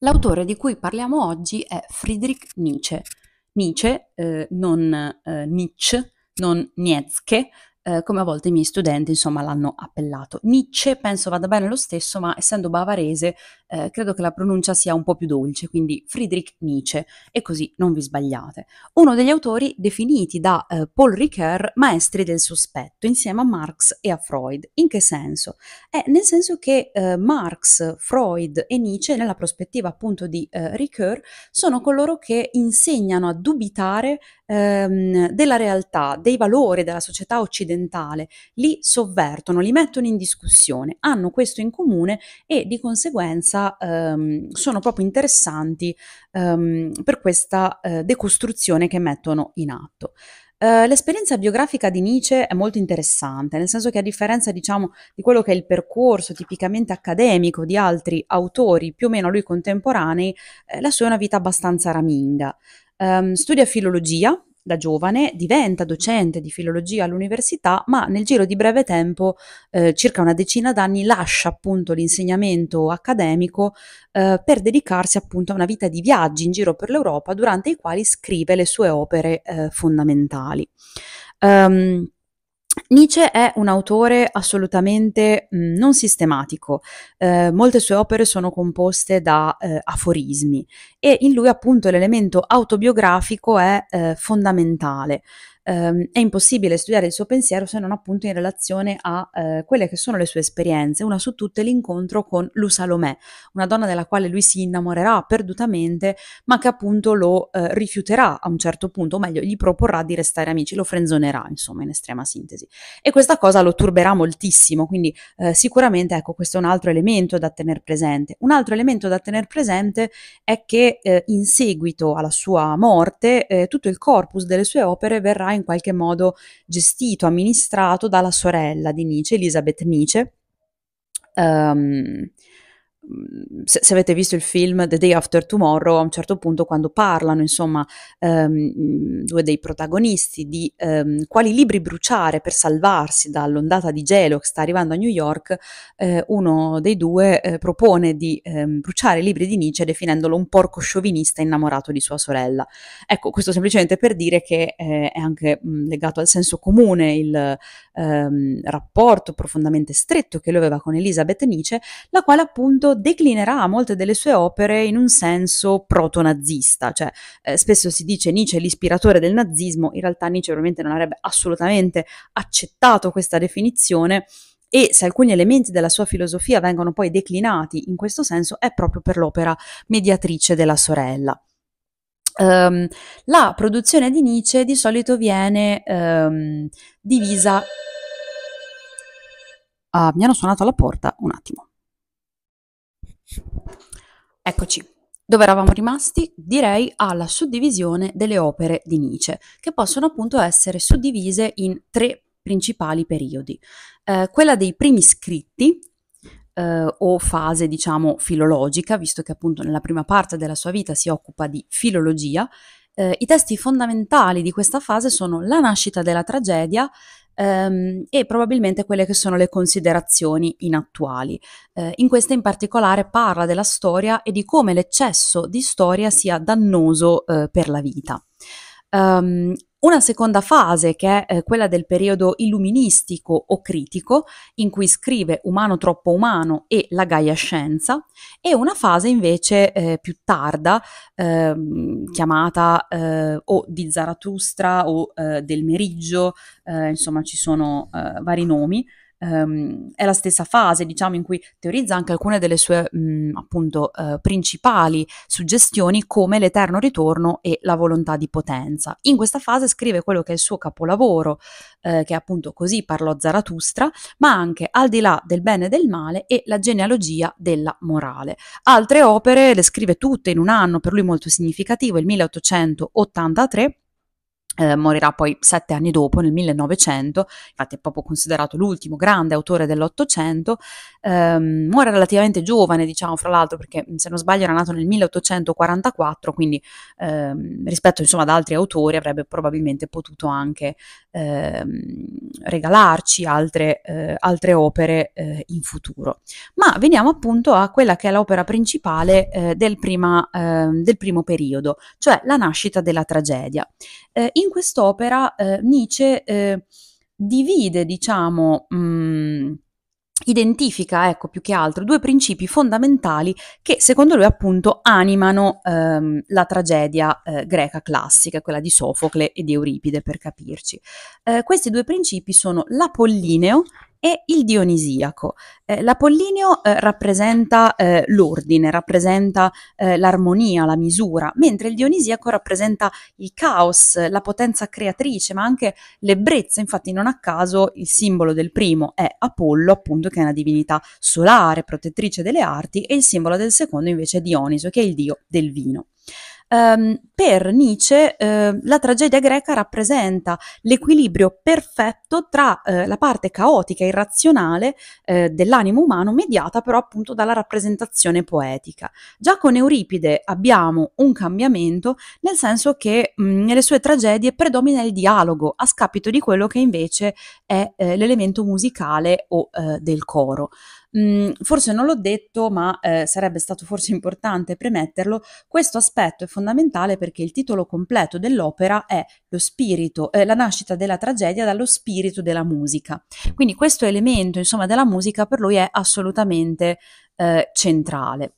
L'autore di cui parliamo oggi è Friedrich Nietzsche. Nietzsche, eh, non eh, Nietzsche, non Nietzsche, eh, come a volte i miei studenti insomma l'hanno appellato. Nietzsche penso vada bene lo stesso, ma essendo bavarese eh, credo che la pronuncia sia un po' più dolce, quindi Friedrich Nietzsche, e così non vi sbagliate. Uno degli autori definiti da eh, Paul Ricoeur maestri del sospetto, insieme a Marx e a Freud. In che senso? nel senso che eh, Marx, Freud e Nietzsche, nella prospettiva appunto di eh, Ricoeur, sono coloro che insegnano a dubitare ehm, della realtà, dei valori della società occidentale, li sovvertono, li mettono in discussione, hanno questo in comune e di conseguenza ehm, sono proprio interessanti ehm, per questa eh, decostruzione che mettono in atto. Uh, l'esperienza biografica di Nietzsche è molto interessante, nel senso che a differenza diciamo, di quello che è il percorso tipicamente accademico di altri autori più o meno a lui contemporanei, eh, la sua è una vita abbastanza raminga. Um, studia filologia da giovane, diventa docente di filologia all'università, ma nel giro di breve tempo, eh, circa una decina d'anni, lascia appunto l'insegnamento accademico eh, per dedicarsi appunto a una vita di viaggi in giro per l'Europa, durante i quali scrive le sue opere eh, fondamentali. Um, Nietzsche è un autore assolutamente mh, mm, non sistematico, eh, molte sue opere sono composte da eh, aforismi e in lui appunto l'elemento autobiografico è eh, fondamentale ehm, è impossibile studiare il suo pensiero se non appunto in relazione a eh, quelle che sono le sue esperienze. Una su tutte l'incontro con Lu Salomè, una donna della quale lui si innamorerà perdutamente, ma che appunto lo eh, rifiuterà a un certo punto, o meglio, gli proporrà di restare amici, lo frenzonerà, insomma, in estrema sintesi. E questa cosa lo turberà moltissimo, quindi eh, sicuramente ecco, questo è un altro elemento da tenere presente. Un altro elemento da tenere presente è che eh, in seguito alla sua morte eh, tutto il corpus delle sue opere verrà in qualche modo gestito, amministrato dalla sorella di Nietzsche, Elisabeth Nietzsche. Um, ehm, Mhmm, se, se, avete visto il film The Day After Tomorrow, a un certo punto quando parlano, insomma, ehm, mhmm, due dei protagonisti di ehm, quali libri bruciare per salvarsi dall'ondata di gelo che sta arrivando a New York, eh, uno dei due eh, propone di ehm, bruciare i libri di Nietzsche definendolo un porco sciovinista innamorato di sua sorella. Ecco, questo semplicemente per dire che eh, è anche mh, mhmm, legato al senso comune il ehm, rapporto profondamente stretto che lui aveva con Elisabeth Nietzsche, la quale appunto declinerà molte delle sue opere in un senso proto-nazista, cioè eh, spesso si dice Nietzsche è l'ispiratore del nazismo, in realtà Nietzsche probabilmente non avrebbe assolutamente accettato questa definizione e se alcuni elementi della sua filosofia vengono poi declinati in questo senso è proprio per l'opera mediatrice della sorella. Um, la produzione di Nietzsche di solito viene um, divisa... Ah, mi hanno suonato la porta, un attimo. Eccoci. Dove eravamo rimasti? Direi alla suddivisione delle opere di Nietzsche, che possono appunto essere suddivise in tre principali periodi. Eh, quella dei primi scritti, eh, o fase diciamo filologica, visto che appunto nella prima parte della sua vita si occupa di filologia, eh, I testi fondamentali di questa fase sono la nascita della tragedia ehm, e probabilmente quelle che sono le considerazioni inattuali. Eh, in questa in particolare parla della storia e di come l'eccesso di storia sia dannoso eh, per la vita. Um, una seconda fase, che è eh, quella del periodo illuministico o critico, in cui scrive Umano troppo umano e La Gaia Scienza, e una fase invece eh, più tarda, ehm, eh, chiamata o di Zarathustra o eh, del Meriggio, eh, insomma ci sono eh, vari nomi, ehm, è la stessa fase, diciamo, in cui teorizza anche alcune delle sue mh, mm, appunto eh, principali suggestioni come l'eterno ritorno e la volontà di potenza. In questa fase scrive quello che è il suo capolavoro, eh, che è appunto così parlò Zarathustra, ma anche Al di là del bene e del male e la genealogia della morale. Altre opere le scrive tutte in un anno, per lui molto significativo, il 1883 eh, morirà poi sette anni dopo, nel 1900, infatti è proprio considerato l'ultimo grande autore dell'Ottocento, ehm, muore relativamente giovane, diciamo, fra l'altro, perché se non sbaglio era nato nel 1844, quindi ehm, rispetto insomma, ad altri autori avrebbe probabilmente potuto anche ehm, regalarci altre, eh, altre opere eh, in futuro. Ma veniamo appunto a quella che è l'opera principale eh, del, prima, ehm, del primo periodo, cioè la nascita della tragedia. Eh, in in quest'opera eh, Nietzsche eh, divide, diciamo, mh, mm, identifica, ecco, più che altro, due principi fondamentali che secondo lui appunto animano ehm, la tragedia eh, greca classica, quella di Sofocle e di Euripide per capirci. Eh, questi due principi sono l'apollineo, e il dionisiaco. Eh, l'apollineo eh, rappresenta eh, l'ordine, rappresenta eh, l'armonia, la misura, mentre il dionisiaco rappresenta il caos, la potenza creatrice, ma anche l'ebbrezza. Infatti non a caso il simbolo del primo è Apollo, appunto che è una divinità solare, protettrice delle arti, e il simbolo del secondo invece è Dioniso, che è il dio del vino. Um, per Nietzsche uh, la tragedia greca rappresenta l'equilibrio perfetto tra uh, la parte caotica e irrazionale uh, dell'animo umano mediata però appunto dalla rappresentazione poetica. Già con Euripide abbiamo un cambiamento nel senso che mh, mm, nelle sue tragedie predomina il dialogo a scapito di quello che invece è l'elemento musicale o del coro. Mm, forse non l'ho detto, ma eh, sarebbe stato forse importante premetterlo, questo aspetto è fondamentale perché il titolo completo dell'opera è lo spirito, eh, la nascita della tragedia dallo spirito della musica. Quindi questo elemento, insomma, della musica per lui è assolutamente eh, centrale.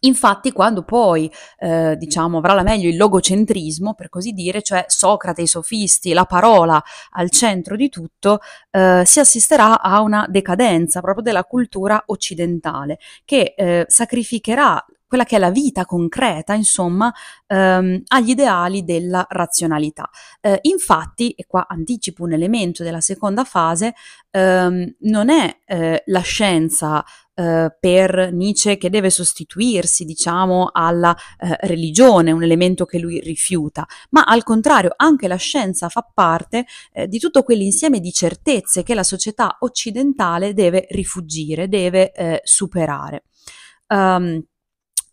Infatti, quando poi eh, diciamo, avrà la meglio il logocentrismo, per così dire, cioè Socrate, i sofisti, la parola al centro di tutto, eh, si assisterà a una decadenza proprio della cultura occidentale che eh, sacrificherà quella che è la vita concreta, insomma, ehm, agli ideali della razionalità. Eh, infatti, e qua anticipo un elemento della seconda fase, ehm, non è eh, la scienza eh, per Nietzsche che deve sostituirsi, diciamo, alla eh, religione, un elemento che lui rifiuta, ma al contrario anche la scienza fa parte eh, di tutto quell'insieme di certezze che la società occidentale deve rifugire, deve eh, superare. Um,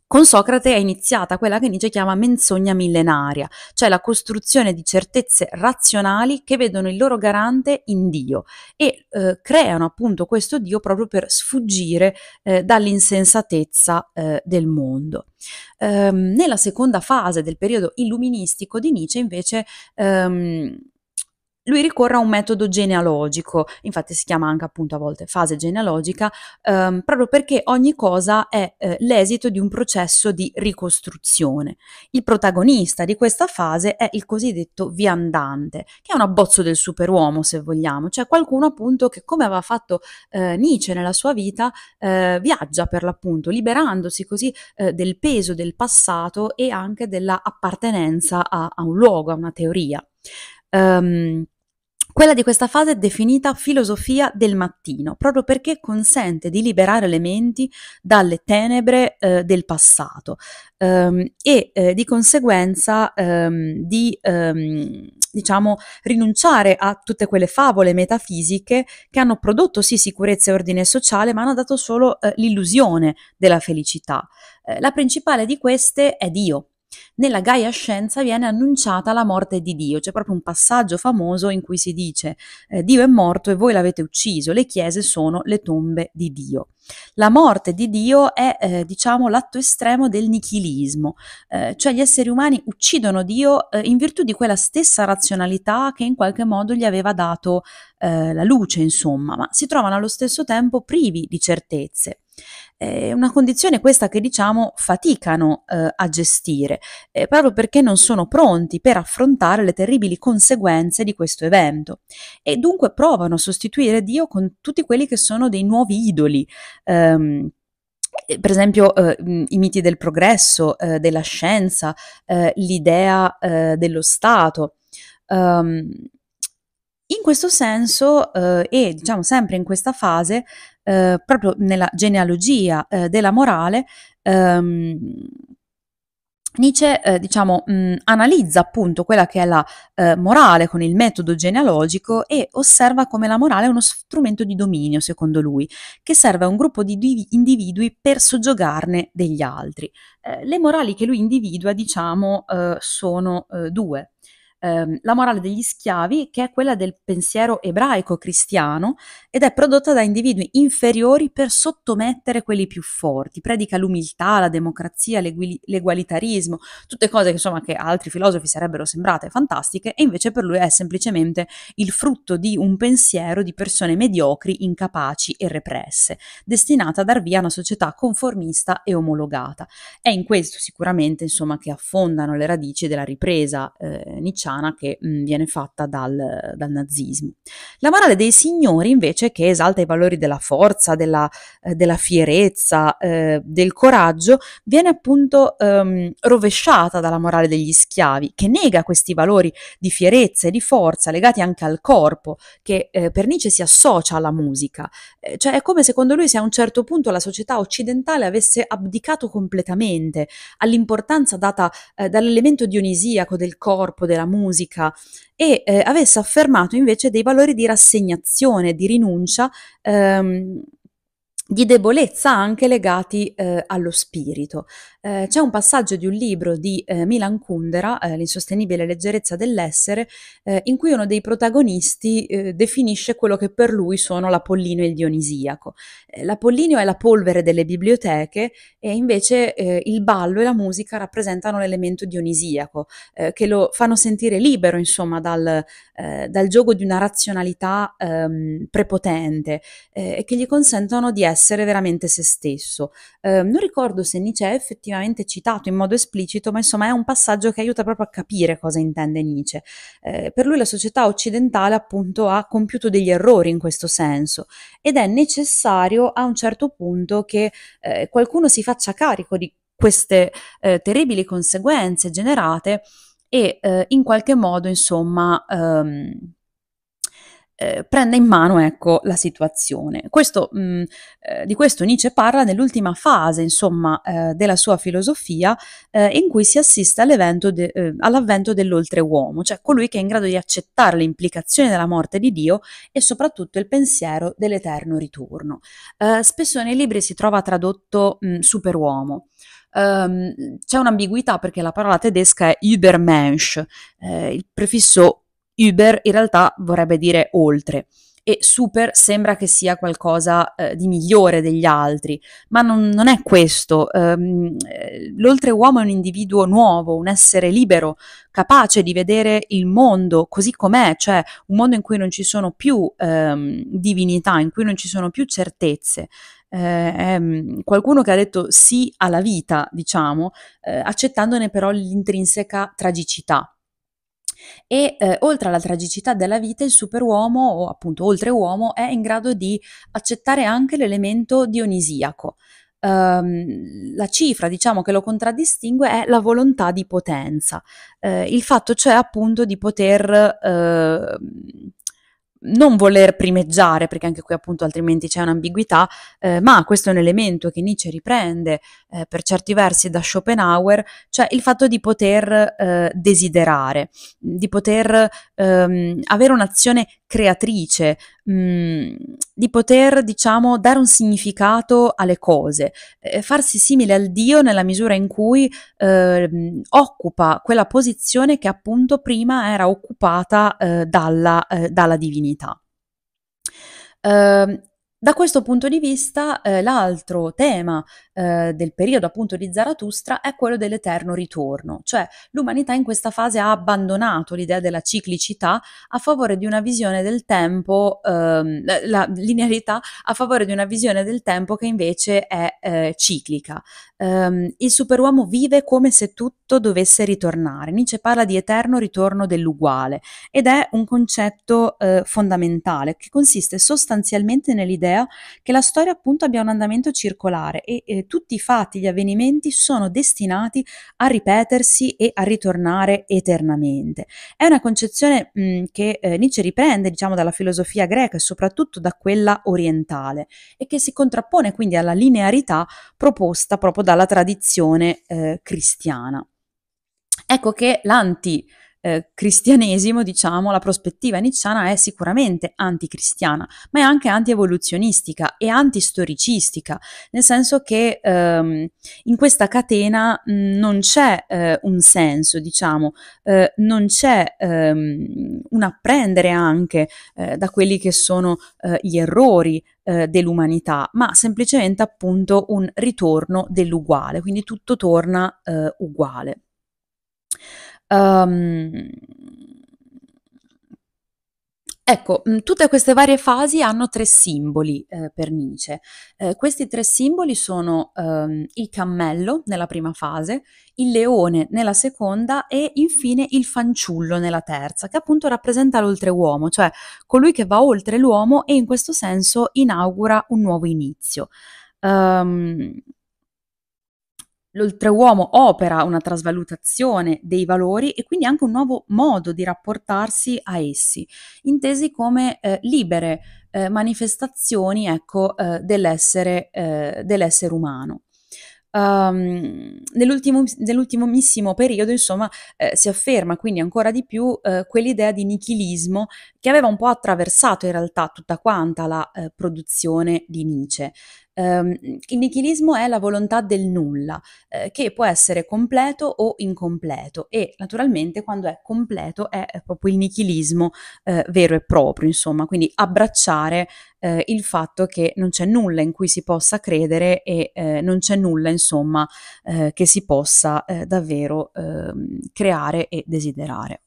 con Socrate è iniziata quella che Nietzsche chiama menzogna millenaria, cioè la costruzione di certezze razionali che vedono il loro garante in Dio e eh, creano appunto questo Dio proprio per sfuggire eh, dall'insensatezza eh, del mondo. Ehm, nella seconda fase del periodo illuministico di Nietzsche invece ehm, lui ricorre a un metodo genealogico, infatti si chiama anche appunto a volte fase genealogica, ehm, proprio perché ogni cosa è eh, l'esito di un processo di ricostruzione. Il protagonista di questa fase è il cosiddetto viandante, che è un abbozzo del superuomo se vogliamo, cioè qualcuno appunto che come aveva fatto eh, Nietzsche nella sua vita eh, viaggia per l'appunto, liberandosi così eh, del peso del passato e anche dell'appartenenza a, a un luogo, a una teoria. Um, quella di questa fase è definita filosofia del mattino, proprio perché consente di liberare le menti dalle tenebre eh, del passato ehm, e eh, di conseguenza ehm, di ehm, diciamo, rinunciare a tutte quelle favole metafisiche che hanno prodotto sì sicurezza e ordine sociale, ma hanno dato solo eh, l'illusione della felicità. Eh, la principale di queste è Dio, nella Gaia Scienza viene annunciata la morte di Dio, c'è proprio un passaggio famoso in cui si dice eh, Dio è morto e voi l'avete ucciso, le chiese sono le tombe di Dio. La morte di Dio è, eh, diciamo, l'atto estremo del nichilismo, eh, cioè gli esseri umani uccidono Dio eh, in virtù di quella stessa razionalità che in qualche modo gli aveva dato eh, la luce, insomma, ma si trovano allo stesso tempo privi di certezze. È eh, una condizione questa che diciamo faticano eh, a gestire, eh, proprio perché non sono pronti per affrontare le terribili conseguenze di questo evento e dunque provano a sostituire Dio con tutti quelli che sono dei nuovi idoli. Ehm, eh, per esempio eh, i miti del progresso, eh, della scienza, eh, l'idea eh, dello Stato. Um, in questo senso, e diciamo sempre in questa fase, eh, proprio nella genealogia eh, della morale, ehm, Nietzsche eh, diciamo, mh, mm, analizza appunto quella che è la eh, morale con il metodo genealogico e osserva come la morale è uno strumento di dominio, secondo lui, che serve a un gruppo di individui per soggiogarne degli altri. Eh, le morali che lui individua, diciamo, eh, sono eh, due ehm, La morale degli schiavi, che è quella del pensiero ebraico cristiano ed è prodotta da individui inferiori per sottomettere quelli più forti. Predica l'umiltà, la democrazia, l'egualitarismo, tutte cose che insomma che altri filosofi sarebbero sembrate fantastiche e invece per lui è semplicemente il frutto di un pensiero di persone mediocri, incapaci e represse, destinata a dar via a una società conformista e omologata. È in questo sicuramente insomma che affondano le radici della ripresa eh, nicciana lontana che mh, viene fatta dal, dal, nazismo. La morale dei signori invece che esalta i valori della forza, della, eh, della fierezza, eh, del coraggio, viene appunto ehm, rovesciata dalla morale degli schiavi che nega questi valori di fierezza e di forza legati anche al corpo che eh, per Nietzsche si associa alla musica. Eh, cioè è come secondo lui se a un certo punto la società occidentale avesse abdicato completamente all'importanza data eh, dall'elemento dionisiaco del corpo, della musica, musica e eh, avesse affermato invece dei valori di rassegnazione, di rinuncia, ehm, di debolezza anche legati eh, allo spirito eh, c'è un passaggio di un libro di eh, Milan Kundera, eh, L'insostenibile leggerezza dell'essere, eh, in cui uno dei protagonisti eh, definisce quello che per lui sono l'Apollino e il Dionisiaco. Eh, L'Apollino è la polvere delle biblioteche e invece il ballo e la musica rappresentano l'elemento dionisiaco, che lo fanno sentire libero, insomma, dal, dal gioco di una razionalità ehm, prepotente e che gli consentono di essere veramente se stesso. Ehm, non ricordo se Nietzsche effettivamente effettivamente citato in modo esplicito, ma insomma è un passaggio che aiuta proprio a capire cosa intende Nietzsche. Eh, per lui la società occidentale appunto ha compiuto degli errori in questo senso ed è necessario a un certo punto che eh, qualcuno si faccia carico di queste eh, terribili conseguenze generate e eh, in qualche modo insomma... Ehm, eh, prende in mano ecco, la situazione. Questo, mh, mm, eh, di questo Nietzsche parla nell'ultima fase insomma, eh, della sua filosofia eh, in cui si assiste de, eh, all'avvento dell'oltreuomo, cioè colui che è in grado di accettare le implicazioni della morte di Dio e soprattutto il pensiero dell'eterno ritorno. spesso nei libri si trova tradotto mh, mm, superuomo. Um, c'è un'ambiguità perché la parola tedesca è Übermensch, eh, il prefisso Uber in realtà vorrebbe dire oltre e super sembra che sia qualcosa eh, di migliore degli altri, ma non, non è questo. Um, l'oltre uomo è un individuo nuovo, un essere libero, capace di vedere il mondo così com'è, cioè un mondo in cui non ci sono più um, divinità, in cui non ci sono più certezze. Eh, ehm, qualcuno che ha detto sì alla vita, diciamo, eh, accettandone però l'intrinseca tragicità. E eh, oltre alla tragicità della vita, il superuomo, o appunto oltre uomo, è in grado di accettare anche l'elemento dionisiaco. Um, la cifra diciamo, che lo contraddistingue è la volontà di potenza, eh, il fatto cioè appunto di poter eh, non voler primeggiare, perché anche qui appunto altrimenti c'è un'ambiguità, eh, ma questo è un elemento che Nietzsche riprende eh, per certi versi da Schopenhauer, cioè il fatto di poter eh, desiderare, di poter ehm, avere un'azione creatrice, mh, mm, di poter, diciamo, dare un significato alle cose, eh, farsi simile al Dio nella misura in cui eh, occupa quella posizione che appunto prima era occupata eh, dalla, eh, dalla, divinità. Ehm, da questo punto di vista, eh, l'altro tema eh, del periodo appunto di Zarathustra è quello dell'eterno ritorno, cioè l'umanità in questa fase ha abbandonato l'idea della ciclicità a favore di una visione del tempo, ehm, la linearità a favore di una visione del tempo che invece è eh, ciclica. Um, il superuomo vive come se tutto dovesse ritornare. Nietzsche parla di eterno ritorno dell'uguale ed è un concetto eh, fondamentale che consiste sostanzialmente nell'idea che la storia appunto abbia un andamento circolare e eh, tutti i fatti, gli avvenimenti sono destinati a ripetersi e a ritornare eternamente. È una concezione mh, che eh, Nietzsche riprende, diciamo, dalla filosofia greca e soprattutto da quella orientale e che si contrappone quindi alla linearità proposta proprio dalla tradizione eh, cristiana. Ecco che l'anti eh, cristianesimo, diciamo, la prospettiva nicciana è sicuramente anticristiana, ma è anche antievoluzionistica e antistoricistica, nel senso che ehm, in questa catena mm, non c'è eh, un senso, diciamo, eh, non c'è ehm, un apprendere anche eh, da quelli che sono eh, gli errori eh, dell'umanità, ma semplicemente appunto un ritorno dell'uguale, quindi tutto torna uguale. Ehm, Ecco, mm, tutte queste varie fasi hanno tre simboli, ehm, per Nietzsche. Ehm, questi tre simboli sono, ehm, il cammello nella prima fase, il leone nella seconda e infine il fanciullo nella terza, che appunto rappresenta l'oltreuomo, cioè colui che va oltre l'uomo e in questo senso inaugura un nuovo inizio. Uhm l'oltreuomo opera una trasvalutazione dei valori e quindi anche un nuovo modo di rapportarsi a essi, intesi come eh, libere eh, manifestazioni ecco, eh, dell'essere, eh, dell'essere umano. Um, nell'ultimissimo periodo, insomma, eh, si afferma quindi ancora di più eh, quell'idea di nichilismo che aveva un po' attraversato in realtà tutta quanta la eh, produzione di Nietzsche. Ehm, il nichilismo è la volontà del nulla, eh, che può essere completo o incompleto e naturalmente quando è completo è proprio il nichilismo eh, vero e proprio, insomma, quindi abbracciare eh, il fatto che non c'è nulla in cui si possa credere e eh, non c'è nulla, insomma, eh, che si possa eh, davvero ehm, creare e desiderare.